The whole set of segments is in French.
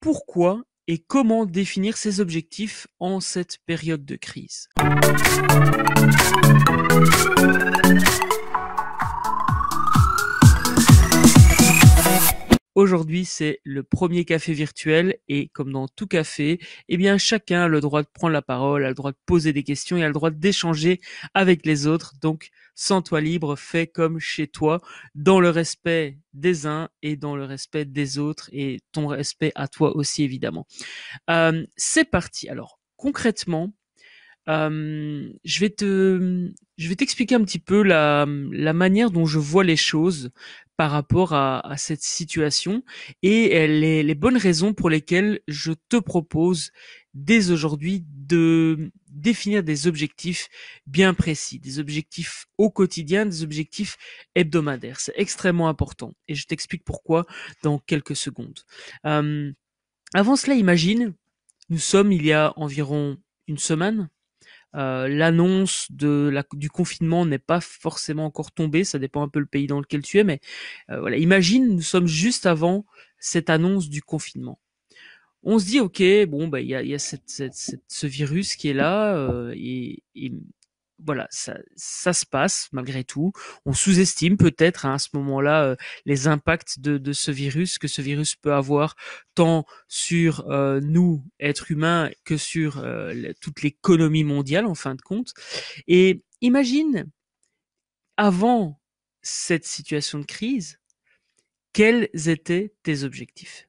Pourquoi et comment définir ses objectifs en cette période de crise? Aujourd'hui, c'est le premier café virtuel et comme dans tout café, eh bien, chacun a le droit de prendre la parole, a le droit de poser des questions et a le droit d'échanger avec les autres. Donc, sens toi libre, fais comme chez toi, dans le respect des uns et dans le respect des autres et ton respect à toi aussi, évidemment. Euh, c'est parti. Alors, concrètement, euh, je vais te, je vais t'expliquer un petit peu la, manière dont je vois les choses par rapport à, cette situation et les, bonnes raisons pour lesquelles je te propose dès aujourd'hui de définir des objectifs bien précis, des objectifs au quotidien, des objectifs hebdomadaires. C'est extrêmement important et je t'explique pourquoi dans quelques secondes. Euh, avant cela, imagine, nous sommes il y a environ une semaine, euh, l'annonce de du confinement n'est pas forcément encore tombée, ça dépend un peu le pays dans lequel tu es, mais euh, voilà, imagine, nous sommes juste avant cette annonce du confinement. On se dit ok, bon bah il y a, y a cette, ce virus qui est là euh, et, voilà, ça, se passe malgré tout. On sous-estime peut-être hein, à ce moment-là euh, les impacts de, ce virus, que ce virus peut avoir tant sur euh, nous, êtres humains, que sur euh, toute l'économie mondiale en fin de compte. Et imagine, avant cette situation de crise, quels étaient tes objectifs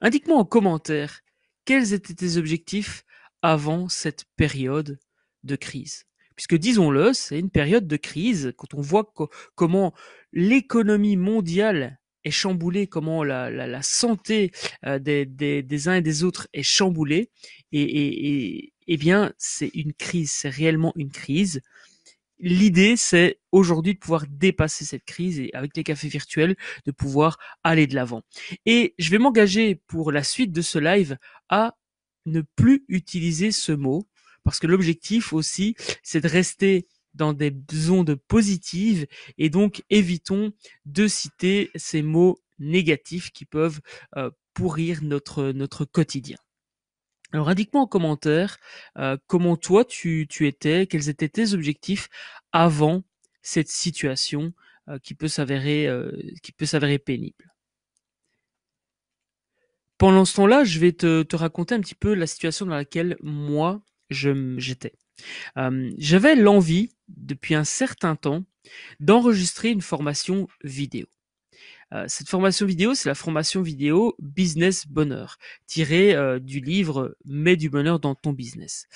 Indique-moi en commentaire quels étaient tes objectifs avant cette période de crise puisque disons-le, c'est une période de crise, quand on voit comment l'économie mondiale est chamboulée, comment la, santé euh, des, uns et des autres est chamboulée, et, et eh bien c'est une crise, c'est réellement une crise. L'idée, c'est aujourd'hui de pouvoir dépasser cette crise et avec les cafés virtuels, de pouvoir aller de l'avant. Et je vais m'engager pour la suite de ce live à ne plus utiliser ce mot parce que l'objectif aussi, c'est de rester dans des ondes positives et donc évitons de citer ces mots négatifs qui peuvent euh, pourrir notre, notre quotidien. Alors indique-moi en commentaire euh, comment toi tu, tu étais, quels étaient tes objectifs avant cette situation euh, qui peut s'avérer qui peut s'avérer pénible. Pendant ce temps-là, je vais te, te raconter un petit peu la situation dans laquelle moi j'étais. Euh, j'avais l'envie, depuis un certain temps, d'enregistrer une formation vidéo. Euh, cette formation vidéo, c'est la formation vidéo Business Bonheur, tirée euh, du livre Mets du bonheur dans ton business.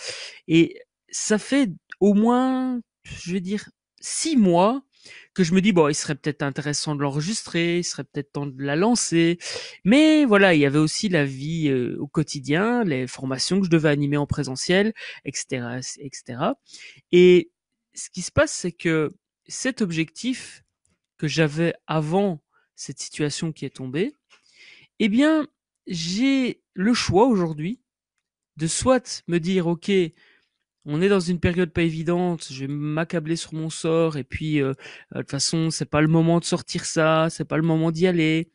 Et ça fait au moins, je vais dire, six mois que je me dis bon, il serait peut-être intéressant de l'enregistrer, il serait peut-être temps de la lancer. Mais voilà, il y avait aussi la vie euh, au quotidien, les formations que je devais animer en présentiel, etc., etc. Et ce qui se passe, c'est que cet objectif que j'avais avant cette situation qui est tombée, eh bien, j'ai le choix aujourd'hui de soit me dire, OK, on est dans une période pas évidente, je vais m'accabler sur mon sort et puis euh, euh, de toute façon, c'est pas le moment de sortir ça, c'est pas le moment d'y aller.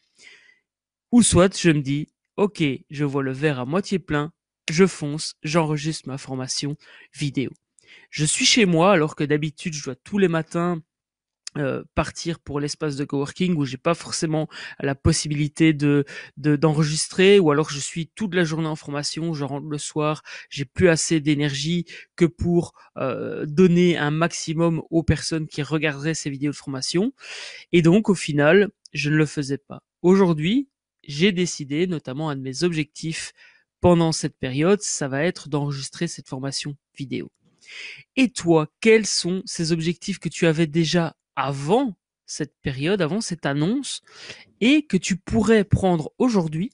Ou soit je me dis OK, je vois le verre à moitié plein, je fonce, j'enregistre ma formation vidéo. Je suis chez moi alors que d'habitude je dois tous les matins euh, partir pour l'espace de coworking où j'ai pas forcément la possibilité de d'enregistrer ou alors je suis toute la journée en formation, je rentre le soir, j'ai plus assez d'énergie que pour euh, donner un maximum aux personnes qui regarderaient ces vidéos de formation et donc au final, je ne le faisais pas. Aujourd'hui, j'ai décidé notamment un de mes objectifs pendant cette période, ça va être d'enregistrer cette formation vidéo. Et toi, quels sont ces objectifs que tu avais déjà avant cette période, avant cette annonce, et que tu pourrais prendre aujourd'hui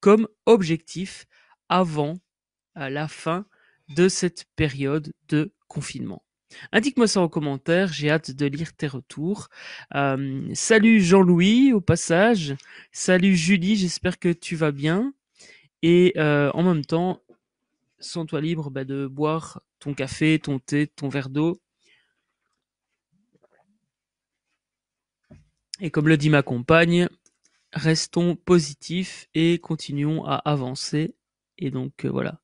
comme objectif avant euh, la fin de cette période de confinement. Indique-moi ça en commentaire, j'ai hâte de lire tes retours. Euh, salut Jean-Louis au passage, salut Julie, j'espère que tu vas bien. Et euh, en même temps, sens-toi libre bah, de boire ton café, ton thé, ton verre d'eau Et comme le dit ma compagne, restons positifs et continuons à avancer. Et donc euh, voilà.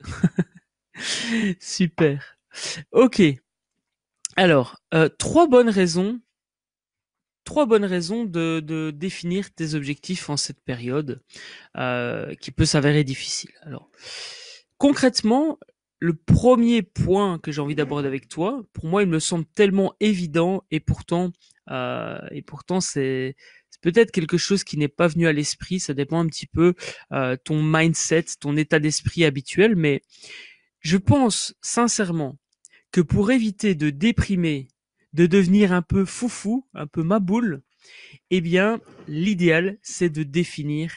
Super. Ok. Alors, euh, trois bonnes raisons. Trois bonnes raisons de, définir tes objectifs en cette période euh, qui peut s'avérer difficile. Alors, concrètement, le premier point que j'ai envie d'aborder avec toi, pour moi, il me semble tellement évident et pourtant, euh, et pourtant, c'est peut-être quelque chose qui n'est pas venu à l'esprit. Ça dépend un petit peu euh, ton mindset, ton état d'esprit habituel, mais je pense sincèrement que pour éviter de déprimer, de devenir un peu foufou, un peu maboule, eh bien, l'idéal, c'est de définir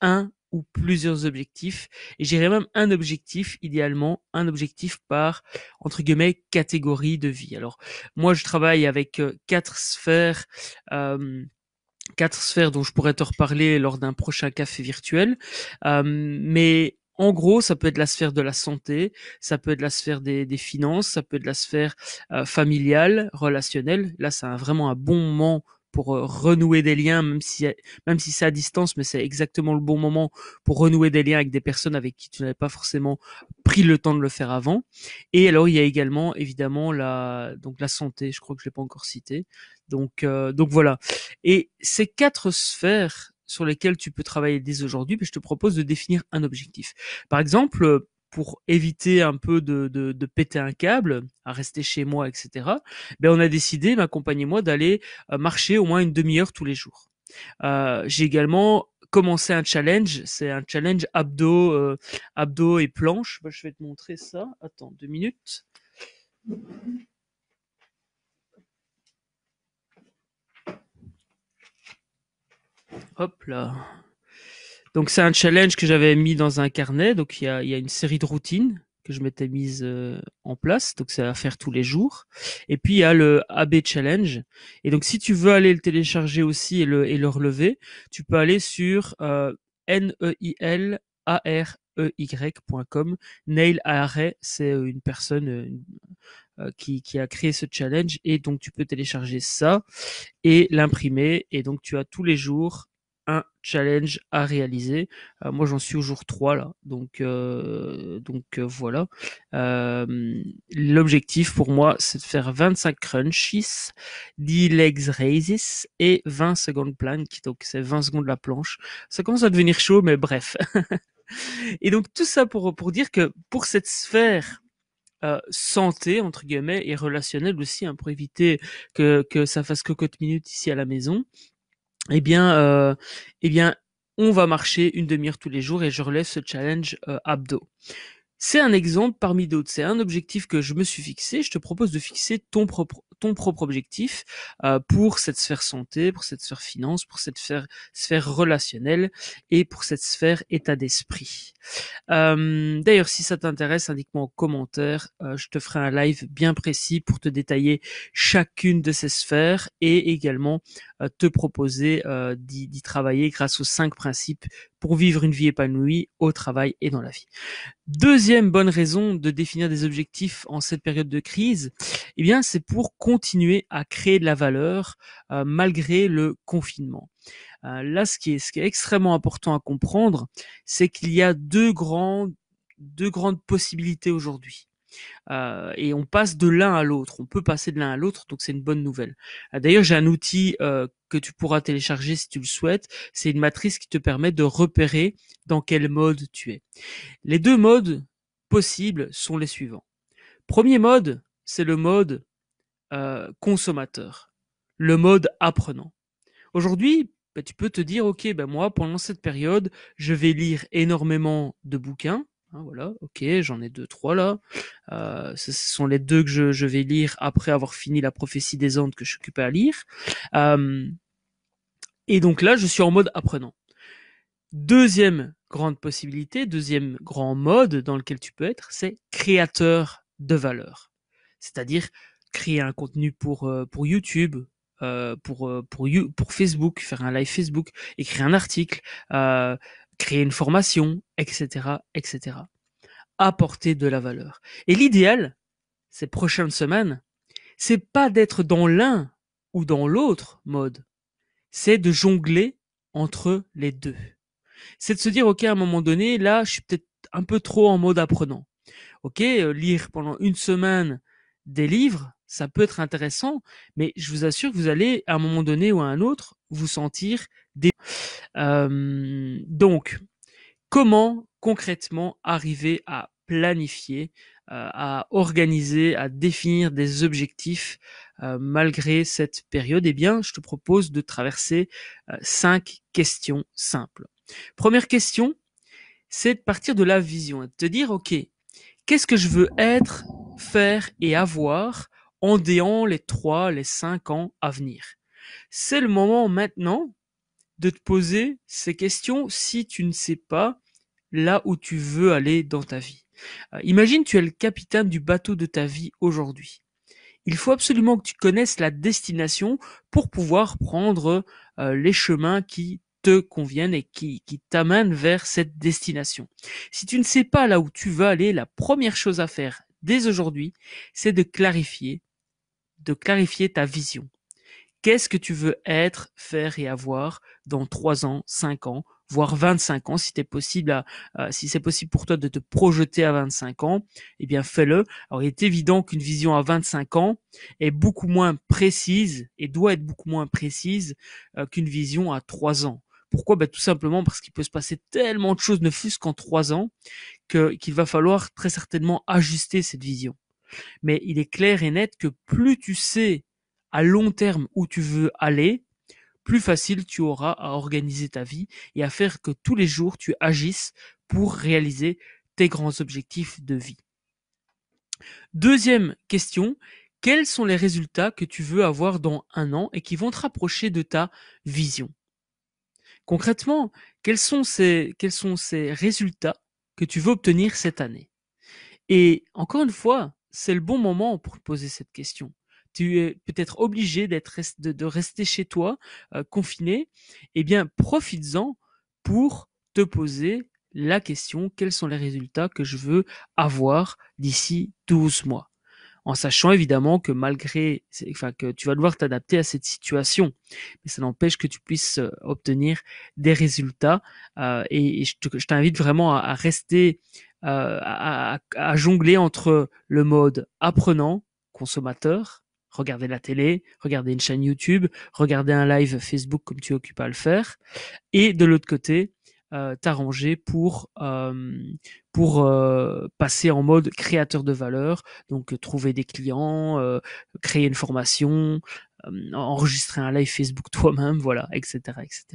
un ou plusieurs objectifs. Et j'irais même un objectif, idéalement, un objectif par, entre guillemets, catégorie de vie. Alors, moi, je travaille avec euh, quatre sphères. Euh, quatre sphères dont je pourrais te reparler lors d'un prochain café virtuel. Euh, mais en gros, ça peut être la sphère de la santé, ça peut être la sphère des, finances, ça peut être la sphère familiale, relationnelle. Là, c'est vraiment un bon moment pour euh, renouer des liens, même si, même si c'est à distance, mais c'est exactement le bon moment pour renouer des liens avec des personnes avec qui tu n'avais pas forcément pris le temps de le faire avant. Et alors, il y a également, évidemment, la, donc la santé, je crois que je l'ai pas encore cité. Donc, euh, donc voilà. Et ces quatre sphères sur lesquelles tu peux travailler dès aujourd'hui, ben, je te propose de définir un objectif. Par exemple, pour éviter un peu de, péter un câble, à rester chez moi, etc., ben on a décidé, ma compagne et moi, d'aller euh, marcher au moins une demi-heure tous les jours. Euh, j'ai également commencé un challenge, c'est un challenge abdos, euh, et planches. Ben, je vais te montrer ça. Attends deux minutes. Hop là. Donc c'est un challenge que j'avais mis dans un carnet. Donc il y a, une série de routines que je m'étais mise euh, en place. Donc ça à faire tous les jours. Et puis il y a le AB challenge. Et donc si tu veux aller le télécharger aussi et le, relever, tu peux aller sur euh, n e i l a r e y.com. Neil c'est euh, une personne qui, qui, a créé ce challenge et donc tu peux télécharger ça et l'imprimer et donc tu as tous les jours un challenge à réaliser. Euh, moi, j'en suis au jour 3 là, donc euh, donc euh, voilà. Euh, l'objectif pour moi, c'est de faire 25 crunches, 10 legs raises et 20 secondes plank, donc c'est 20 secondes la planche. Ça commence à devenir chaud, mais bref. et donc tout ça pour pour dire que pour cette sphère euh, santé entre guillemets et relationnelle aussi hein, pour éviter que, que ça fasse cocotte minute ici à la maison eh bien, euh, eh bien, on va marcher une demi-heure tous les jours et je relève ce challenge euh, abdo. C'est un exemple parmi d'autres. C'est un objectif que je me suis fixé. Je te propose de fixer ton propre, ton propre objectif euh, pour cette sphère santé, pour cette sphère finance, pour cette sphère, sphère relationnelle et pour cette sphère état d'esprit. D'ailleurs, si ça t'intéresse, indique-moi en commentaire. je te ferai un live bien précis pour te détailler chacune de ces sphères et également euh, te proposer euh, d'y travailler grâce aux cinq principes pour vivre une vie épanouie au travail et dans la vie. Deuxième bonne raison de définir des objectifs en cette période de crise, eh bien, c'est pour continuer à créer de la valeur euh, malgré le confinement. là, ce qui, est, ce qui est extrêmement important à comprendre, c'est qu'il y a deux deux grandes possibilités aujourd'hui. Euh, et on passe de l'un à l'autre. On peut passer de l'un à l'autre, donc c'est une bonne nouvelle. Euh, d'ailleurs, j'ai un outil euh, que tu pourras télécharger si tu le souhaites. C'est une matrice qui te permet de repérer dans quel mode tu es. Les deux modes possibles sont les suivants. Premier mode, c'est le mode consommateur, le mode apprenant. Aujourd'hui, bah, tu peux te dire, ok, bah, moi, pendant cette période, je vais lire énormément de bouquins, Hein, voilà, ok, j'en ai deux, trois là. Euh, ce sont les deux que je, vais lire après avoir fini la prophétie des Andes que je suis occupé à lire. Euh, et donc là, je suis en mode apprenant. Deuxième grande possibilité, deuxième grand mode dans lequel tu peux être, c'est créateur de valeur. C'est-à-dire créer un contenu pour, euh, pour YouTube, pour, pour, pour Facebook, faire un live Facebook, écrire un article, créer une formation, etc., etc. Apporter de la valeur. Et l'idéal, ces prochaines semaines, c'est pas d'être dans l'un ou dans l'autre mode. C'est de jongler entre les deux. C'est de se dire, OK, à un moment donné, là, je suis peut-être un peu trop en mode apprenant. OK, euh, lire pendant une semaine des livres, ça peut être intéressant, mais je vous assure que vous allez, à un moment donné ou à un autre, vous sentir euh, donc, comment concrètement arriver à planifier, euh, à organiser, à définir des objectifs euh, malgré cette période Eh bien, je te propose de traverser cinq questions simples. Première question, c'est de partir de la vision hein, de te dire, OK, qu'est-ce que je veux être, faire et avoir en déant les trois, les cinq ans à venir C'est le moment maintenant de te poser ces questions si tu ne sais pas là où tu veux aller dans ta vie. Euh, imagine tu es le capitaine du bateau de ta vie aujourd'hui. Il faut absolument que tu connaisses la destination pour pouvoir prendre euh, les chemins qui te conviennent et qui, qui t'amènent vers cette destination. Si tu ne sais pas là où tu veux aller, la première chose à faire dès aujourd'hui, c'est de clarifier, de clarifier ta vision. Qu'est-ce que tu veux être, faire et avoir dans 3 ans, 5 ans, voire 25 ans si t'es possible si c'est possible pour toi de te projeter à 25 ans, eh bien fais-le. Alors il est évident qu'une vision à 25 ans est beaucoup moins précise et doit être beaucoup moins précise euh, qu'une vision à 3 ans. Pourquoi ben, Tout simplement parce qu'il peut se passer tellement de choses, ne fût-ce qu'en 3 ans, que, qu'il va falloir très certainement ajuster cette vision. Mais il est clair et net que plus tu sais à long terme où tu veux aller, plus facile tu auras à organiser ta vie et à faire que tous les jours tu agisses pour réaliser tes grands objectifs de vie. Deuxième question, quels sont les résultats que tu veux avoir dans un an et qui vont te rapprocher de ta vision Concrètement, quels sont ces, quels sont ces résultats que tu veux obtenir cette année Et encore une fois, c'est le bon moment pour poser cette question tu es peut-être obligé d'être de, rester chez toi euh, confiné, eh bien profites-en pour te poser la question quels sont les résultats que je veux avoir d'ici 12 mois en sachant évidemment que malgré, enfin que tu vas devoir t'adapter à cette situation, mais ça n'empêche que tu puisses euh, obtenir des résultats. Euh, et, je t'invite vraiment à, rester, à jongler entre le mode apprenant, consommateur, regarder la télé, regarder une chaîne YouTube, regarder un live Facebook comme tu occupes à le faire, et de l'autre côté, euh, t'arranger pour euh, pour euh, passer en mode créateur de valeur, donc trouver des clients, créer une formation, enregistrer un live Facebook toi-même, voilà, etc., etc.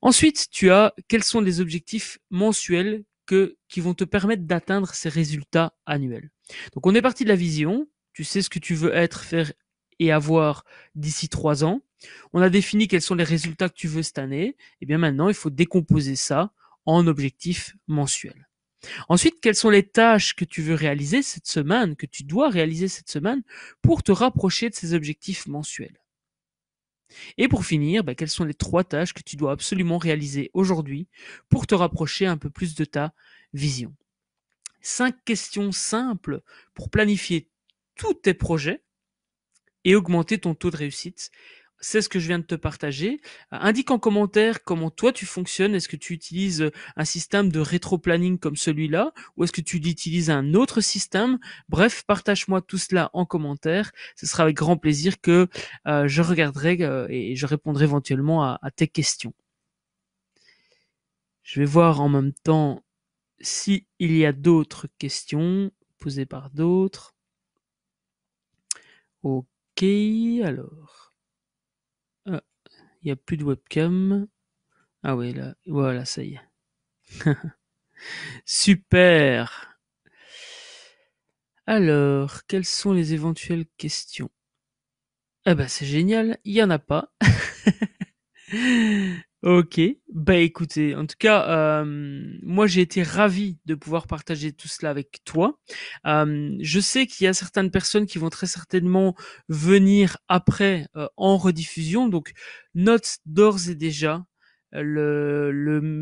Ensuite, tu as quels sont les objectifs mensuels que qui vont te permettre d'atteindre ces résultats annuels. Donc on est parti de la vision, tu sais ce que tu veux être, faire et avoir d'ici trois ans. On a défini quels sont les résultats que tu veux cette année. Et eh bien maintenant, il faut décomposer ça en objectifs mensuels. Ensuite, quelles sont les tâches que tu veux réaliser cette semaine, que tu dois réaliser cette semaine pour te rapprocher de ces objectifs mensuels. Et pour finir, bah, quelles sont les trois tâches que tu dois absolument réaliser aujourd'hui pour te rapprocher un peu plus de ta vision. Cinq questions simples pour planifier tous tes projets et augmenter ton taux de réussite. C'est ce que je viens de te partager. Euh, indique en commentaire comment toi tu fonctionnes. Est-ce que tu utilises euh, un système de rétro-planning comme celui-là ou est-ce que tu utilises un autre système Bref, partage-moi tout cela en commentaire. Ce sera avec grand plaisir que euh, je regarderai et je répondrai éventuellement à, à tes questions. Je vais voir en même temps s'il y a d'autres questions posées par d'autres. Ok, alors. Ah, il n'y a plus de webcam. Ah oui, là, voilà, ça y est. Super. Alors, quelles sont les éventuelles questions Ah bah c'est génial, il n'y en a pas. ok. Bah écoutez, en tout cas, euh, moi j'ai été ravi de pouvoir partager tout cela avec toi. Euh, je sais qu'il y a certaines personnes qui vont très certainement venir après euh, en rediffusion, donc note d'ores et déjà le,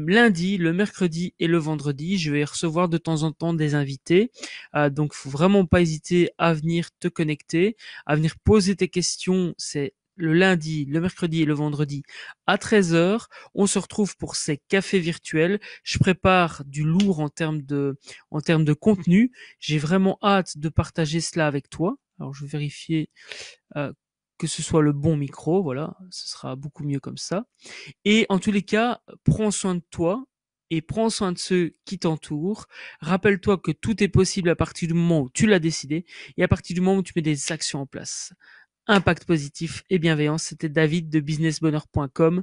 lundi, le mercredi et le vendredi. Je vais recevoir de temps en temps des invités. Euh, donc, faut vraiment pas hésiter à venir te connecter, à venir poser tes questions. C'est le lundi, le mercredi et le vendredi à 13h. On se retrouve pour ces cafés virtuels. Je prépare du lourd en termes de, en termes de contenu. J'ai vraiment hâte de partager cela avec toi. Alors je vais vérifier euh, que ce soit le bon micro. Voilà, ce sera beaucoup mieux comme ça. Et en tous les cas, prends soin de toi et prends soin de ceux qui t'entourent. Rappelle-toi que tout est possible à partir du moment où tu l'as décidé et à partir du moment où tu mets des actions en place. Impact positif et bienveillance. C'était David de businessbonheur.com.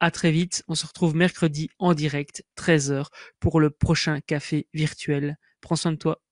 À très vite. On se retrouve mercredi en direct, 13h, pour le prochain café virtuel. Prends soin de toi.